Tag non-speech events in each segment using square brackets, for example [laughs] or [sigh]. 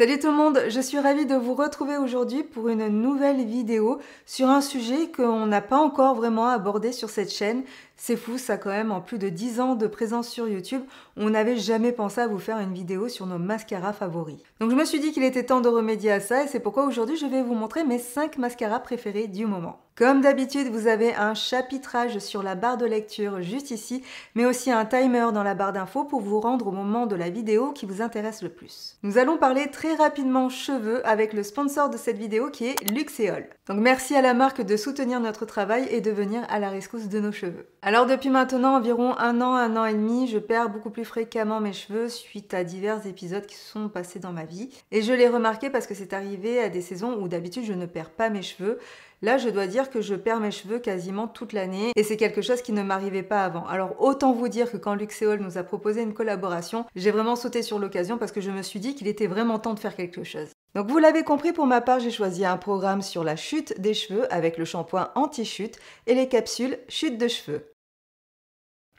Salut tout le monde, je suis ravie de vous retrouver aujourd'hui pour une nouvelle vidéo sur un sujet qu'on n'a pas encore vraiment abordé sur cette chaîne. C'est fou ça quand même, en plus de 10 ans de présence sur YouTube, on n'avait jamais pensé à vous faire une vidéo sur nos mascaras favoris. Donc je me suis dit qu'il était temps de remédier à ça et c'est pourquoi aujourd'hui je vais vous montrer mes 5 mascaras préférés du moment. Comme d'habitude, vous avez un chapitrage sur la barre de lecture juste ici, mais aussi un timer dans la barre d'infos pour vous rendre au moment de la vidéo qui vous intéresse le plus. Nous allons parler très rapidement cheveux avec le sponsor de cette vidéo qui est Luxeol. Donc merci à la marque de soutenir notre travail et de venir à la rescousse de nos cheveux. Alors depuis maintenant environ un an, un an et demi, je perds beaucoup plus fréquemment mes cheveux suite à divers épisodes qui se sont passés dans ma vie. Et je l'ai remarqué parce que c'est arrivé à des saisons où d'habitude je ne perds pas mes cheveux. Là, je dois dire que je perds mes cheveux quasiment toute l'année et c'est quelque chose qui ne m'arrivait pas avant. Alors autant vous dire que quand Luxeol nous a proposé une collaboration, j'ai vraiment sauté sur l'occasion parce que je me suis dit qu'il était vraiment temps de faire quelque chose. Donc vous l'avez compris, pour ma part, j'ai choisi un programme sur la chute des cheveux avec le shampoing anti-chute et les capsules chute de cheveux.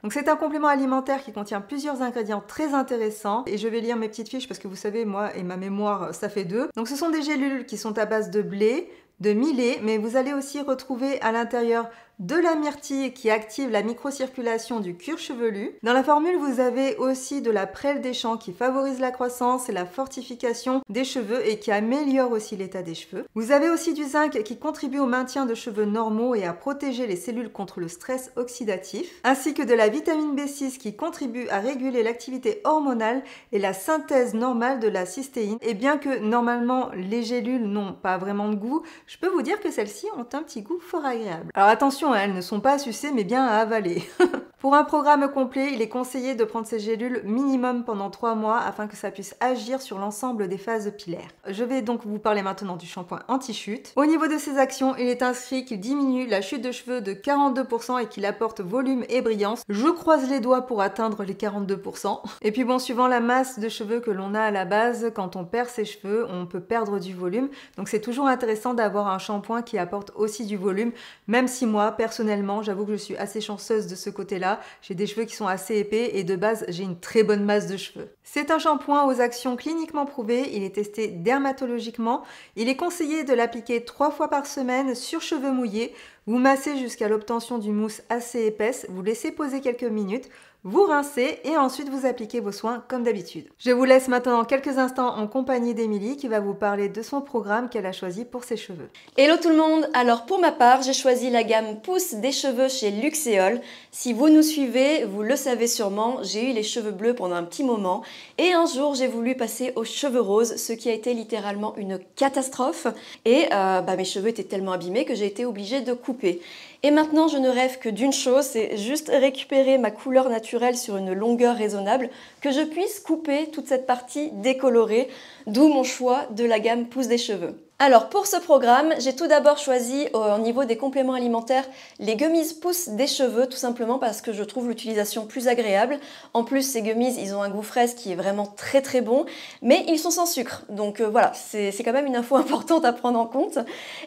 Donc c'est un complément alimentaire qui contient plusieurs ingrédients très intéressants et je vais lire mes petites fiches parce que vous savez moi et ma mémoire ça fait deux. Donc ce sont des gélules qui sont à base de blé, de Millet, mais vous allez aussi retrouver à l'intérieur de la myrtille qui active la microcirculation du cuir chevelu. Dans la formule, vous avez aussi de la prêle des champs qui favorise la croissance et la fortification des cheveux et qui améliore aussi l'état des cheveux. Vous avez aussi du zinc qui contribue au maintien de cheveux normaux et à protéger les cellules contre le stress oxydatif, ainsi que de la vitamine B6 qui contribue à réguler l'activité hormonale et la synthèse normale de la cystéine. Et bien que normalement les gélules n'ont pas vraiment de goût, je peux vous dire que celles-ci ont un petit goût fort agréable. Alors attention, Hein, elles ne sont pas à sucer, mais bien à avaler. [laughs] Pour un programme complet, il est conseillé de prendre ces gélules minimum pendant 3 mois afin que ça puisse agir sur l'ensemble des phases pilaires. Je vais donc vous parler maintenant du shampoing anti-chute. Au niveau de ses actions, il est inscrit qu'il diminue la chute de cheveux de 42% et qu'il apporte volume et brillance. Je croise les doigts pour atteindre les 42%. Et puis bon, suivant la masse de cheveux que l'on a à la base, quand on perd ses cheveux, on peut perdre du volume. Donc c'est toujours intéressant d'avoir un shampoing qui apporte aussi du volume, même si moi, personnellement, j'avoue que je suis assez chanceuse de ce côté-là j'ai des cheveux qui sont assez épais et de base, j'ai une très bonne masse de cheveux. C'est un shampoing aux actions cliniquement prouvées, il est testé dermatologiquement. Il est conseillé de l'appliquer trois fois par semaine sur cheveux mouillés. Vous massez jusqu'à l'obtention d'une mousse assez épaisse, vous laissez poser quelques minutes, vous rincez et ensuite vous appliquez vos soins comme d'habitude. Je vous laisse maintenant quelques instants en compagnie d'Emilie qui va vous parler de son programme qu'elle a choisi pour ses cheveux. Hello tout le monde Alors pour ma part, j'ai choisi la gamme Pousse des cheveux chez Luxéol. Si vous nous suivez, vous le savez sûrement, j'ai eu les cheveux bleus pendant un petit moment et un jour j'ai voulu passer aux cheveux roses, ce qui a été littéralement une catastrophe et euh, bah, mes cheveux étaient tellement abîmés que j'ai été obligée de couper. Et maintenant, je ne rêve que d'une chose, c'est juste récupérer ma couleur naturelle sur une longueur raisonnable, que je puisse couper toute cette partie décolorée, d'où mon choix de la gamme Pousse des cheveux. Alors pour ce programme, j'ai tout d'abord choisi euh, au niveau des compléments alimentaires les gummies pousses des cheveux tout simplement parce que je trouve l'utilisation plus agréable. En plus ces gummies, ils ont un goût fraise qui est vraiment très très bon, mais ils sont sans sucre. Donc euh, voilà, c'est quand même une info [laughs] importante à prendre en compte.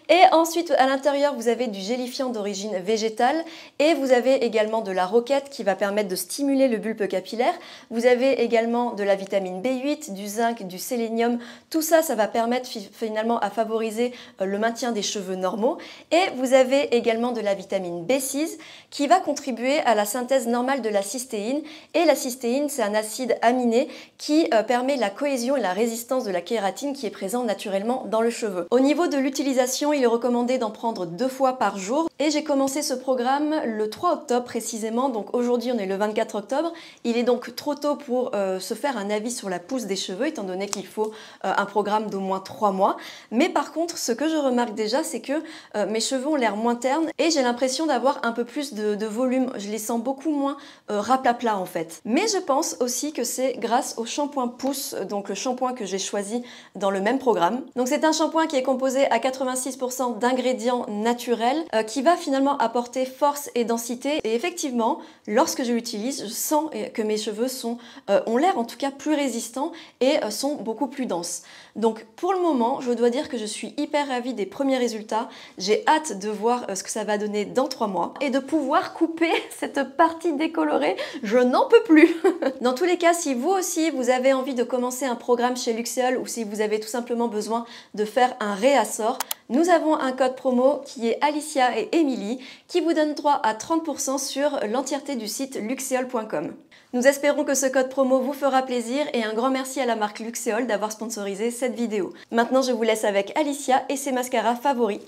Et ensuite à l'intérieur, vous avez du gélifiant d'origine végétale et vous avez également de la roquette qui va permettre de stimuler le bulbe capillaire. Vous avez également de la vitamine B8, du zinc, du sélénium. Tout ça, ça va permettre finalement à favoriser favoriser euh, le maintien des cheveux normaux. Et vous avez également de la vitamine B6 qui va contribuer à la synthèse normale de la cystéine. Et la cystéine, c'est un acide aminé qui euh, permet la cohésion et la résistance de la kératine qui est présent naturellement dans le cheveu. Au niveau de l'utilisation, il est recommandé d'en prendre deux fois par jour. Et j'ai commencé ce programme le 3 octobre précisément, donc aujourd'hui on est le 24 octobre. Il est donc trop tôt pour euh, se faire un avis sur la pousse des cheveux, étant donné qu'il faut un programme d'au moins trois mois. Mais mais par contre, ce que je remarque déjà, c'est que euh, mes cheveux ont l'air moins ternes et j'ai l'impression d'avoir un peu plus de, volume. Je les sens beaucoup moins euh, raplapla en fait. Mais je pense aussi que c'est grâce au shampoing Pouce, donc le shampoing que j'ai choisi dans le même programme. Donc c'est un shampoing qui est composé à 86% d'ingrédients naturels euh, qui va finalement apporter force et densité. Et effectivement, lorsque je l'utilise, je sens euh, que mes cheveux ont l'air en tout cas plus résistants et sont beaucoup plus denses. Donc pour le moment, je dois dire que je suis hyper ravie des premiers résultats. J'ai hâte de voir euh, ce que ça va donner dans trois mois et de pouvoir couper [laughs] cette partie décolorée. Je n'en peux plus [laughs] Dans tous les cas, si vous aussi, vous avez envie de commencer un programme chez Luxeol ou si vous avez tout simplement besoin de faire un réassort, nous avons un code promo qui est Alicia et Emily qui vous donne droit à 30% sur l'entièreté du site luxeol.com. Nous espérons que ce code promo vous fera plaisir et un grand merci à la marque Luxeol d'avoir sponsorisé cette vidéo. Maintenant, je vous laisse avec Alicia et ses mascaras favoris.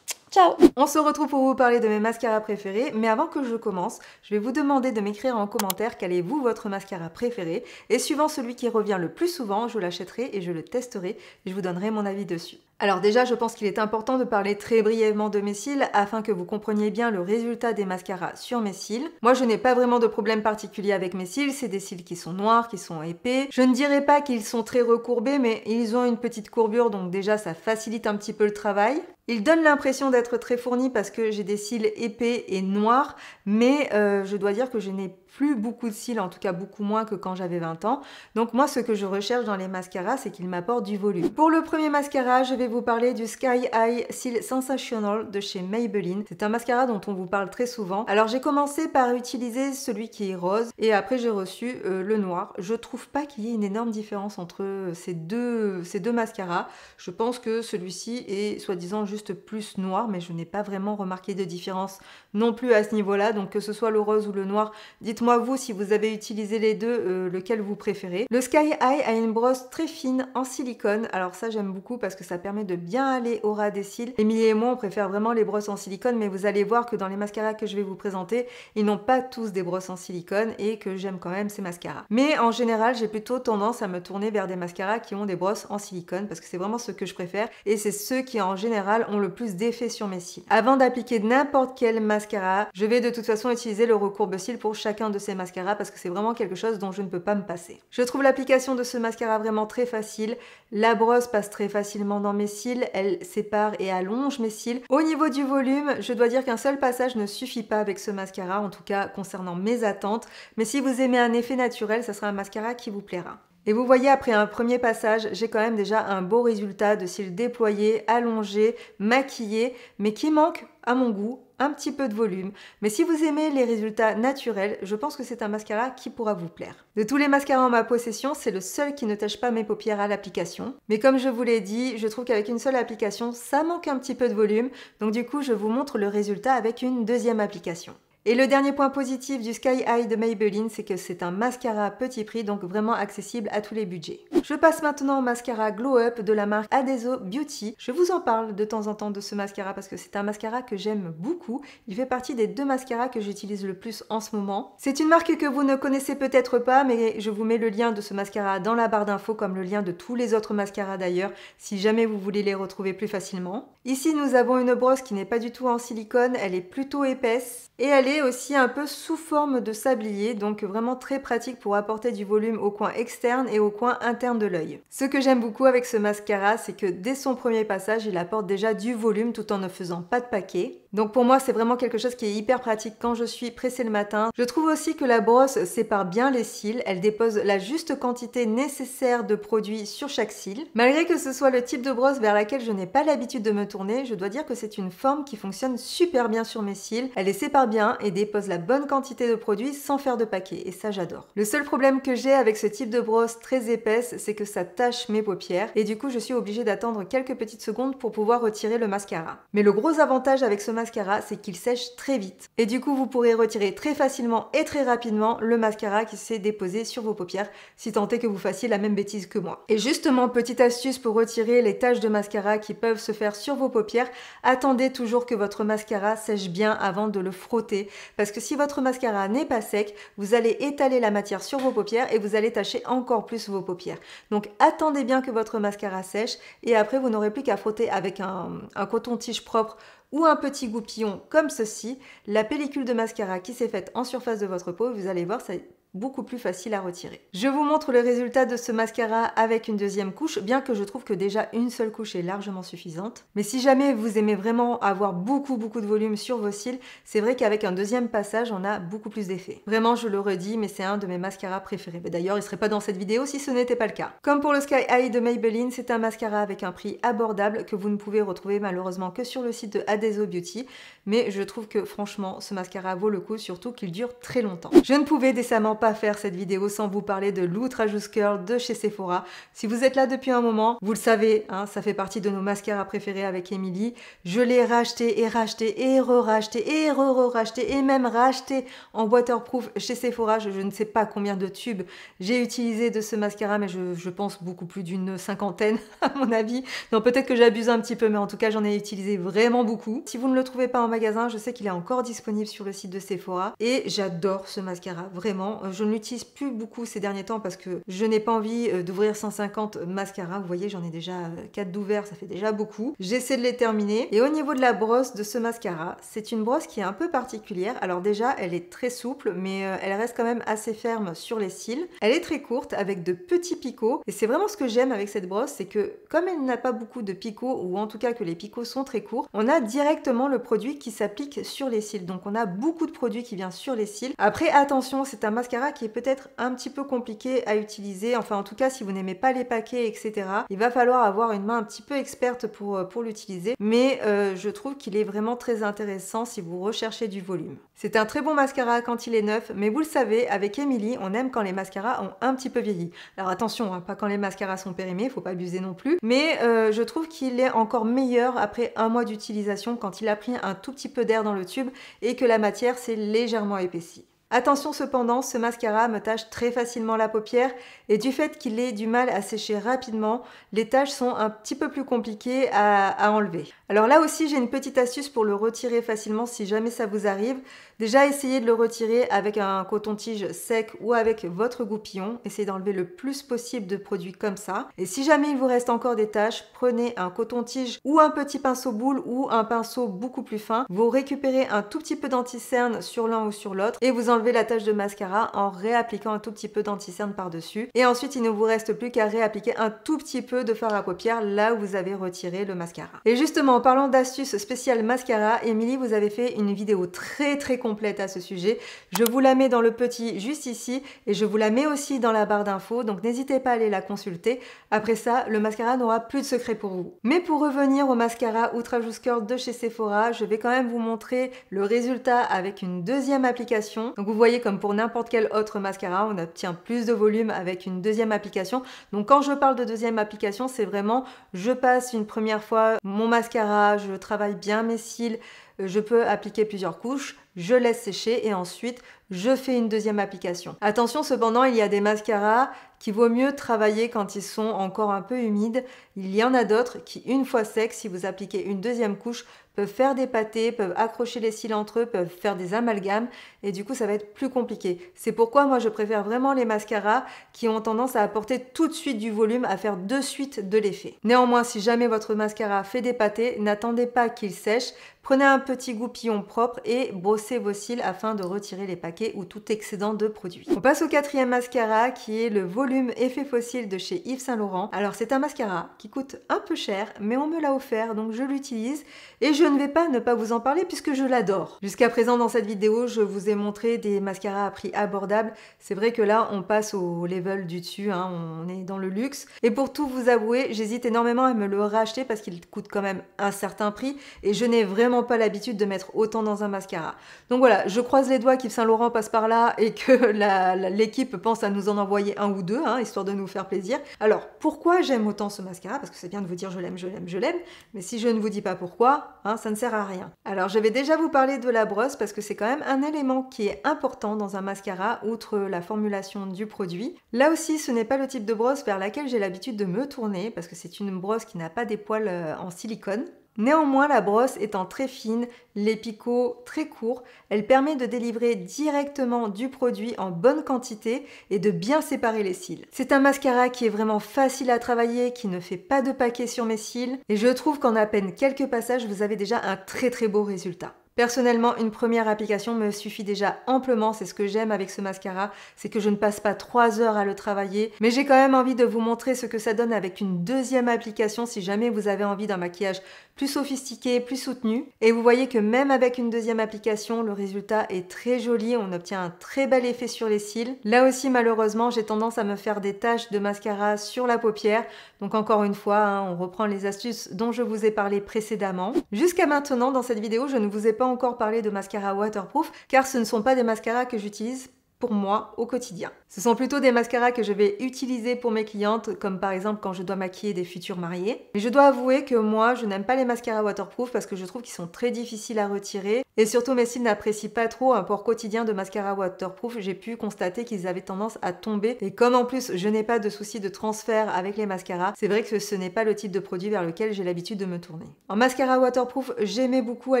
Ciao On se retrouve pour vous parler de mes mascaras préférés, mais avant que je commence, je vais vous demander de m'écrire en commentaire quel est vous votre mascara préféré, et suivant celui qui revient le plus souvent, je l'achèterai et je le testerai, et je vous donnerai mon avis dessus. Alors déjà, je pense qu'il est important de parler très brièvement de mes cils afin que vous compreniez bien le résultat des mascaras sur mes cils. Moi, je n'ai pas vraiment de problème particulier avec mes cils, c'est des cils qui sont noirs, qui sont épais. Je ne dirais pas qu'ils sont très recourbés, mais ils ont une petite courbure, donc déjà ça facilite un petit peu le travail. Ils donnent l'impression d'être très fournis parce que j'ai des cils épais et noirs, mais euh, je dois dire que je n'ai plus beaucoup de cils, en tout cas beaucoup moins que quand j'avais 20 ans. Donc moi, ce que je recherche dans les mascaras, c'est qu'ils m'apportent du volume. Pour le premier mascara, je vais vous parler du Sky eye Seal Sensational de chez Maybelline. C'est un mascara dont on vous parle très souvent. Alors j'ai commencé par utiliser celui qui est rose et après j'ai reçu euh, le noir. Je trouve pas qu'il y ait une énorme différence entre euh, ces deux, ces deux mascaras. Je pense que celui-ci est soi-disant juste plus noir, mais je n'ai pas vraiment remarqué de différence non plus à ce niveau-là. Donc que ce soit le rose ou le noir, dites-moi moi vous si vous avez utilisé les deux, euh, lequel vous préférez. Le Sky High a une brosse très fine en silicone. Alors ça j'aime beaucoup parce que ça permet de bien aller au ras des cils. Emilie et moi on préfère vraiment les brosses en silicone mais vous allez voir que dans les mascaras que je vais vous présenter, ils n'ont pas tous des brosses en silicone et que j'aime quand même ces mascaras. Mais en général j'ai plutôt tendance à me tourner vers des mascaras qui ont des brosses en silicone parce que c'est vraiment ce que je préfère et c'est ceux qui en général ont le plus d'effet sur mes cils. Avant d'appliquer n'importe quel mascara, je vais de toute façon utiliser le recourbe cils pour chacun de ces mascaras parce que c'est vraiment quelque chose dont je ne peux pas me passer. Je trouve l'application de ce mascara vraiment très facile. La brosse passe très facilement dans mes cils, elle sépare et allonge mes cils. Au niveau du volume, je dois dire qu'un seul passage ne suffit pas avec ce mascara, en tout cas concernant mes attentes. Mais si vous aimez un effet naturel, ça sera un mascara qui vous plaira. Et vous voyez, après un premier passage, j'ai quand même déjà un beau résultat de cils déployés, allongés, maquillés, mais qui manque, à mon goût, un petit peu de volume. Mais si vous aimez les résultats naturels, je pense que c'est un mascara qui pourra vous plaire. De tous les mascaras en ma possession, c'est le seul qui ne tâche pas mes paupières à l'application. Mais comme je vous l'ai dit, je trouve qu'avec une seule application, ça manque un petit peu de volume. Donc du coup, je vous montre le résultat avec une deuxième application. Et le dernier point positif du Sky High de Maybelline, c'est que c'est un mascara petit prix, donc vraiment accessible à tous les budgets. Je passe maintenant au mascara Glow Up de la marque Adeso Beauty. Je vous en parle de temps en temps de ce mascara parce que c'est un mascara que j'aime beaucoup. Il fait partie des deux mascaras que j'utilise le plus en ce moment. C'est une marque que vous ne connaissez peut-être pas, mais je vous mets le lien de ce mascara dans la barre d'infos, comme le lien de tous les autres mascaras d'ailleurs, si jamais vous voulez les retrouver plus facilement. Ici, nous avons une brosse qui n'est pas du tout en silicone, elle est plutôt épaisse et elle est aussi un peu sous forme de sablier, donc vraiment très pratique pour apporter du volume au coin externe et au coin interne de l'œil. Ce que j'aime beaucoup avec ce mascara, c'est que dès son premier passage, il apporte déjà du volume tout en ne faisant pas de paquet. Donc pour moi, c'est vraiment quelque chose qui est hyper pratique quand je suis pressée le matin. Je trouve aussi que la brosse sépare bien les cils, elle dépose la juste quantité nécessaire de produit sur chaque cil. Malgré que ce soit le type de brosse vers laquelle je n'ai pas l'habitude de me tourner, je dois dire que c'est une forme qui fonctionne super bien sur mes cils, elle les sépare bien et dépose la bonne quantité de produit sans faire de paquet, et ça j'adore. Le seul problème que j'ai avec ce type de brosse très épaisse, c'est que ça tache mes paupières, et du coup je suis obligée d'attendre quelques petites secondes pour pouvoir retirer le mascara. Mais le gros avantage avec ce mascara, c'est qu'il sèche très vite. Et du coup, vous pourrez retirer très facilement et très rapidement le mascara qui s'est déposé sur vos paupières, si tant est que vous fassiez la même bêtise que moi. Et justement, petite astuce pour retirer les taches de mascara qui peuvent se faire sur vos paupières, attendez toujours que votre mascara sèche bien avant de le frotter, parce que si votre mascara n'est pas sec, vous allez étaler la matière sur vos paupières et vous allez tacher encore plus vos paupières. Donc attendez bien que votre mascara sèche et après vous n'aurez plus qu'à frotter avec un coton-tige propre ou un petit goupillon comme ceci, la pellicule de mascara qui s'est faite en surface de votre peau, vous allez voir, ça beaucoup plus facile à retirer. Je vous montre le résultat de ce mascara avec une deuxième couche, bien que je trouve que déjà une seule couche est largement suffisante. Mais si jamais vous aimez vraiment avoir beaucoup beaucoup de volume sur vos cils, c'est vrai qu'avec un deuxième passage, on a beaucoup plus d'effet. Vraiment, je le redis, mais c'est un de mes mascaras préférés. d'ailleurs, il ne serait pas dans cette vidéo si ce n'était pas le cas. Comme pour le Sky High de Maybelline, c'est un mascara avec un prix abordable que vous ne pouvez retrouver malheureusement que sur le site de Adeso Beauty, mais je trouve que franchement, ce mascara vaut le coup, surtout qu'il dure très longtemps. Je ne pouvais décemment pas faire cette vidéo sans vous parler de l'Outrageous Curl de chez Sephora. Si vous êtes là depuis un moment, vous le savez, hein, ça fait partie de nos mascaras préférés avec Emily. Je l'ai racheté et racheté et re-racheté et re-racheté et même racheté en waterproof chez Sephora. Je, ne sais pas combien de tubes j'ai utilisé de ce mascara, mais je, je pense beaucoup plus d'une cinquantaine [laughs] à mon avis. Non, peut-être que j'abuse un petit peu, mais en tout cas, j'en ai utilisé vraiment beaucoup. Si vous ne le trouvez pas en magasin, je sais qu'il est encore disponible sur le site de Sephora et j'adore ce mascara, vraiment. Euh, je ne l'utilise plus beaucoup ces derniers temps parce que je n'ai pas envie euh, d'ouvrir 150 mascaras. Vous voyez, j'en ai déjà 4 euh, d'ouverts, ça fait déjà beaucoup. J'essaie de les terminer. Et au niveau de la brosse de ce mascara, c'est une brosse qui est un peu particulière. Alors déjà, elle est très souple, mais euh, elle reste quand même assez ferme sur les cils. Elle est très courte avec de petits picots. Et c'est vraiment ce que j'aime avec cette brosse, c'est que comme elle n'a pas beaucoup de picots, ou en tout cas que les picots sont très courts, on a directement le produit qui s'applique sur les cils. Donc on a beaucoup de produits qui vient sur les cils. Après, attention, c'est un mascara qui est peut-être un petit peu compliqué à utiliser. Enfin, en tout cas, si vous n'aimez pas les paquets, etc., il va falloir avoir une main un petit peu experte pour, euh, l'utiliser. Mais euh, je trouve qu'il est vraiment très intéressant si vous recherchez du volume. C'est un très bon mascara quand il est neuf, mais vous le savez, avec Emily, on aime quand les mascaras ont un petit peu vieilli. Alors attention, hein, pas quand les mascaras sont périmés, faut pas abuser non plus. Mais euh, je trouve qu'il est encore meilleur après un mois d'utilisation quand il a pris un tout petit peu d'air dans le tube et que la matière s'est légèrement épaissie. Attention cependant, ce mascara me tache très facilement la paupière et du fait qu'il ait du mal à sécher rapidement, les taches sont un petit peu plus compliquées à, à enlever. Alors là aussi, j'ai une petite astuce pour le retirer facilement si jamais ça vous arrive. Déjà, essayez de le retirer avec un coton-tige sec ou avec votre goupillon. Essayez d'enlever le plus possible de produits comme ça. Et si jamais il vous reste encore des taches, prenez un coton-tige ou un petit pinceau boule ou un pinceau beaucoup plus fin. Vous récupérez un tout petit peu d'anticerne sur l'un ou sur l'autre et vous enlevez la tache de mascara en réappliquant un tout petit peu d'anticerne par-dessus. Et ensuite, il ne vous reste plus qu'à réappliquer un tout petit peu de fard à paupières là où vous avez retiré le mascara. Et justement, en parlant d'astuces spéciales mascara, Émilie, vous avez fait une vidéo très très complète à ce sujet. Je vous la mets dans le petit juste ici et je vous la mets aussi dans la barre d'infos, donc n'hésitez pas à aller la consulter. Après ça, le mascara n'aura plus de secret pour vous. Mais pour revenir au mascara ultra Curl de chez Sephora, je vais quand même vous montrer le résultat avec une deuxième application. Donc vous voyez comme pour n'importe quel autre mascara, on obtient plus de volume avec une deuxième application. Donc quand je parle de deuxième application, c'est vraiment je passe une première fois mon mascara je travaille bien mes cils. Euh, je peux appliquer plusieurs couches, je laisse sécher et ensuite je fais une deuxième application. Attention cependant, il y a des mascaras qui vaut mieux travailler quand ils sont encore un peu humides. Il y en a d'autres qui, une fois secs, si vous appliquez une deuxième couche, peuvent faire des pâtés, peuvent accrocher les cils entre eux, peuvent faire des amalgames et du coup ça va être plus compliqué. C'est pourquoi moi je préfère vraiment les mascaras qui ont tendance à apporter tout de suite du volume, à faire de suite de l'effet. Néanmoins, si jamais votre mascara fait des pâtés, n'attendez pas qu'il sèche Prenez un petit goupillon propre et brossez vos cils afin de retirer les paquets ou tout excédent de produit. On passe au quatrième mascara qui est le volume effet fossile de chez Yves Saint Laurent. Alors c'est un mascara qui coûte un peu cher mais on me l'a offert donc je l'utilise et je ne vais pas ne pas vous en parler puisque je l'adore. Jusqu'à présent dans cette vidéo je vous ai montré des mascaras à prix abordable. C'est vrai que là on passe au level du dessus, hein, on est dans le luxe. Et pour tout vous avouer j'hésite énormément à me le racheter parce qu'il coûte quand même un certain prix et je n'ai vraiment pas l'habitude de mettre autant dans un mascara. Donc voilà, je croise les doigts qu'Yves Saint Laurent passe par là et que [laughs] l'équipe pense à nous en envoyer un ou deux, hein, histoire de nous faire plaisir. Alors pourquoi j'aime autant ce mascara Parce que c'est bien de vous dire je l'aime, je l'aime, je l'aime, mais si je ne vous dis pas pourquoi, hein, ça ne sert à rien. Alors je vais déjà vous parler de la brosse parce que c'est quand même un élément qui est important dans un mascara, outre la formulation du produit. Là aussi, ce n'est pas le type de brosse vers laquelle j'ai l'habitude de me tourner parce que c'est une brosse qui n'a pas des poils euh, en silicone Néanmoins, la brosse étant très fine, les picots très courts, elle permet de délivrer directement du produit en bonne quantité et de bien séparer les cils. C'est un mascara qui est vraiment facile à travailler, qui ne fait pas de paquet sur mes cils et je trouve qu'en à peine quelques passages, vous avez déjà un très très beau résultat. Personnellement, une première application me suffit déjà amplement, c'est ce que j'aime avec ce mascara, c'est que je ne passe pas trois heures à le travailler, mais j'ai quand même envie de vous montrer ce que ça donne avec une deuxième application si jamais vous avez envie d'un maquillage plus sophistiqué, plus soutenu. Et vous voyez que même avec une deuxième application, le résultat est très joli, on obtient un très bel effet sur les cils. Là aussi, malheureusement, j'ai tendance à me faire des taches de mascara sur la paupière. Donc encore une fois, hein, on reprend les astuces dont je vous ai parlé précédemment. Jusqu'à maintenant, dans cette vidéo, je ne vous ai pas encore parlé de mascara waterproof, car ce ne sont pas des mascaras que j'utilise pour moi au quotidien. Ce sont plutôt des mascaras que je vais utiliser pour mes clientes, comme par exemple quand je dois maquiller des futurs mariés. Mais je dois avouer que moi, je n'aime pas les mascaras waterproof parce que je trouve qu'ils sont très difficiles à retirer. Et surtout, mes cils n'apprécient pas trop un port quotidien de mascara waterproof. J'ai pu constater qu'ils avaient tendance à tomber. Et comme en plus, je n'ai pas de souci de transfert avec les mascaras, c'est vrai que ce n'est pas le type de produit vers lequel j'ai l'habitude de me tourner. En mascara waterproof, j'aimais beaucoup à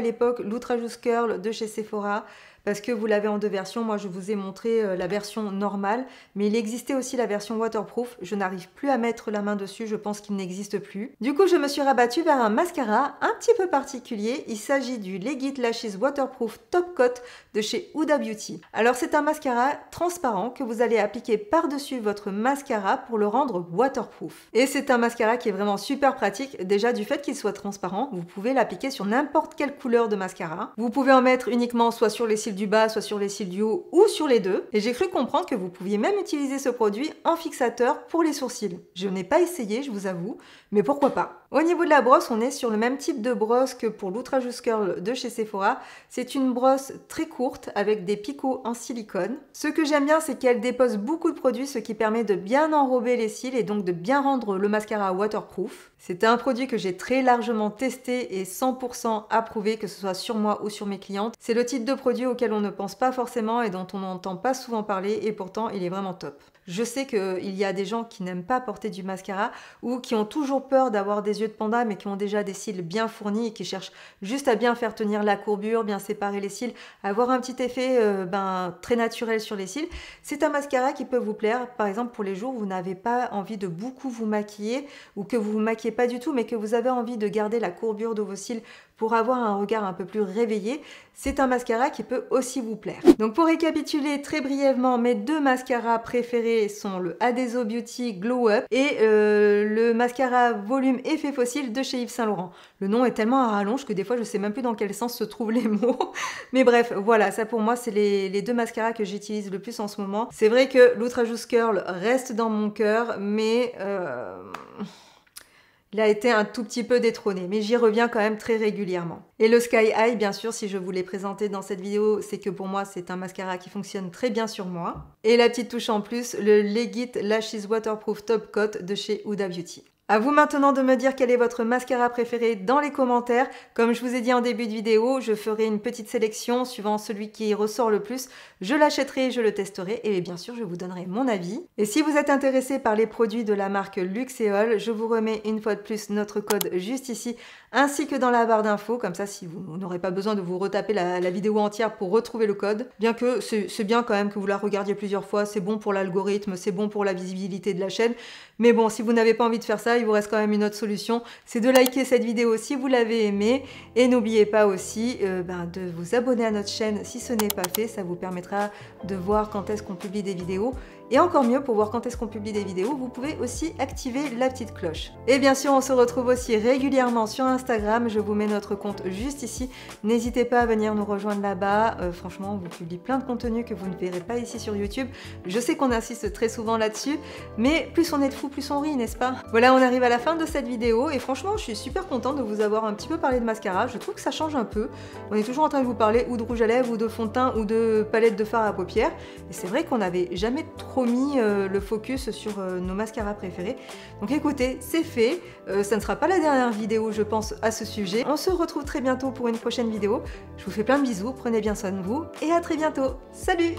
l'époque l'Outrageous Curl de chez Sephora parce que vous l'avez en deux versions. Moi, je vous ai montré euh, la version normale, mais il existait aussi la version waterproof. Je n'arrive plus à mettre la main dessus, je pense qu'il n'existe plus. Du coup, je me suis rabattue vers un mascara un petit peu particulier. Il s'agit du Legit Lashes Waterproof Top Coat de chez Huda Beauty. Alors, c'est un mascara transparent que vous allez appliquer par-dessus votre mascara pour le rendre waterproof. Et c'est un mascara qui est vraiment super pratique. Déjà, du fait qu'il soit transparent, vous pouvez l'appliquer sur n'importe quelle couleur de mascara. Vous pouvez en mettre uniquement soit sur les cils du bas, soit sur les cils du haut ou sur les deux. Et j'ai cru comprendre que vous pouviez même utiliser ce produit en fixateur pour les sourcils. Je n'ai pas essayé, je vous avoue, mais pourquoi pas Au niveau de la brosse, on est sur le même type de brosse que pour l'Outrageous Curl de chez Sephora. C'est une brosse très courte avec des picots en silicone. Ce que j'aime bien, c'est qu'elle dépose beaucoup de produits, ce qui permet de bien enrober les cils et donc de bien rendre le mascara waterproof. C'est un produit que j'ai très largement testé et 100% approuvé, que ce soit sur moi ou sur mes clientes. C'est le type de produit auquel on ne pense pas forcément et dont on n'entend pas souvent parler et pourtant il est vraiment top. Je sais qu'il y a des gens qui n'aiment pas porter du mascara ou qui ont toujours peur d'avoir des yeux de panda mais qui ont déjà des cils bien fournis et qui cherchent juste à bien faire tenir la courbure, bien séparer les cils, avoir un petit effet euh, ben, très naturel sur les cils. C'est un mascara qui peut vous plaire, par exemple pour les jours où vous n'avez pas envie de beaucoup vous maquiller ou que vous vous maquillez pas du tout mais que vous avez envie de garder la courbure de vos cils pour avoir un regard un peu plus réveillé, c'est un mascara qui peut aussi vous plaire. Donc pour récapituler très brièvement, mes deux mascaras préférés sont le Adeso Beauty Glow Up et euh, le mascara volume effet fossile de chez Yves Saint Laurent. Le nom est tellement à rallonge que des fois je sais même plus dans quel sens se trouvent les mots. [laughs] Mais bref, voilà, ça pour moi c'est les, deux mascaras que j'utilise le plus en ce moment. C'est vrai que l'Outrageous Curl reste dans mon cœur, mais... Euh, il a été un tout petit peu détrôné, mais j'y reviens quand même très régulièrement. Et le Sky High, bien sûr, si je vous l'ai présenté dans cette vidéo, c'est que pour moi, c'est un mascara qui fonctionne très bien sur moi. Et la petite touche en plus, le Legit Lashes Waterproof Top Coat de chez Huda Beauty. À vous maintenant de me dire quel est votre mascara préféré dans les commentaires. Comme je vous ai dit en début de vidéo, je ferai une petite sélection suivant celui qui ressort le plus. Je l'achèterai, je le testerai et bien sûr je vous donnerai mon avis. Et si vous êtes intéressé par les produits de la marque Luxeol je vous remets une fois de plus notre code juste ici ainsi que dans la barre d'infos. Comme ça, si vous n'aurez pas besoin de vous retaper la, vidéo entière pour retrouver le code. Bien que c'est bien quand même que vous la regardiez plusieurs fois, c'est bon pour l'algorithme, c'est bon pour la visibilité de la chaîne. Mais bon, si vous n'avez pas envie de faire ça, il vous reste quand même une autre solution, c'est de liker cette vidéo si vous l'avez aimée. Et n'oubliez pas aussi euh, ben, de vous abonner à notre chaîne si ce n'est pas fait, ça vous permettra de voir quand est-ce qu'on publie des vidéos. Et encore mieux, pour voir quand est-ce qu'on publie des vidéos, vous pouvez aussi activer la petite cloche. Et bien sûr, on se retrouve aussi régulièrement sur Instagram, je vous mets notre compte juste ici. N'hésitez pas à venir nous rejoindre là-bas, euh, franchement, on vous publie plein de contenus que vous ne verrez pas ici sur YouTube. Je sais qu'on insiste très souvent là-dessus, mais plus on est de fou, plus on rit, n'est-ce pas Voilà, on arrive à la fin de cette vidéo, et franchement, je suis super contente de vous avoir un petit peu parlé de mascara, je trouve que ça change un peu. On est toujours en train de vous parler ou de rouge à lèvres, ou de fond de teint, ou de palette de fard à paupières, et c'est vrai qu'on n'avait jamais trop promis euh, le focus sur euh, nos mascaras préférés. Donc écoutez, c'est fait. Euh, ça ne sera pas la dernière vidéo, je pense, à ce sujet. On se retrouve très bientôt pour une prochaine vidéo. Je vous fais plein de bisous, prenez bien soin de vous et à très bientôt. Salut